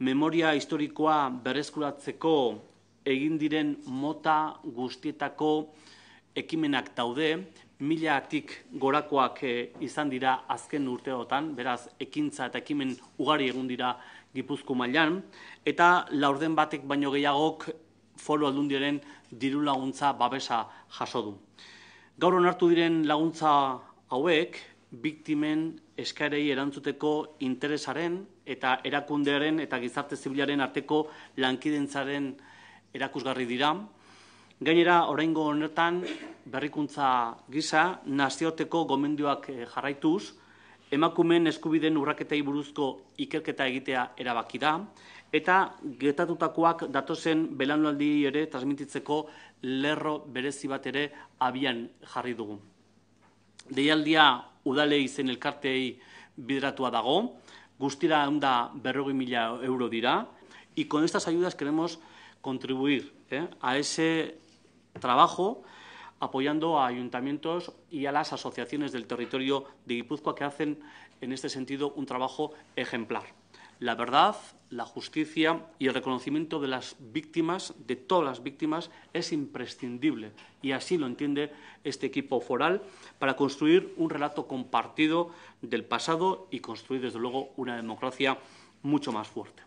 memoria historikoa berreskuratzeko egin diren mota guztietako ekimenak daude, milaatik gorakoak eh, izan dira azken urteotan, beraz ekintza eta ekimen ugari egun dira Gipuzko mailan eta laurden batek baino gehiagok foru aldundiren diru laguntza babesa jaso du. Gaur onartu diren laguntza hauek biktimen eskarei erantzuteko interesaren eta erakundearen eta gizarte zibilaren arteko lankidentzaren erakusgarri dira. Gainera, oraingo honetan berrikuntza gisa nazioteko gomendioak eh, jarraituz emakumeen eskubiden urraketei buruzko ikerketa egitea erabaki da eta getatutakoak datozen belanualdi ere transmititzeko lerro berezi bat ere abian jarri dugu. Deialdia dago, y con estas ayudas queremos contribuir eh, a ese trabajo apoyando a ayuntamientos y a las asociaciones del territorio de Guipúzcoa que hacen en este sentido un trabajo ejemplar la verdad, la justicia y el reconocimiento de las víctimas, de todas las víctimas, es imprescindible. Y así lo entiende este equipo foral para construir un relato compartido del pasado y construir, desde luego, una democracia mucho más fuerte.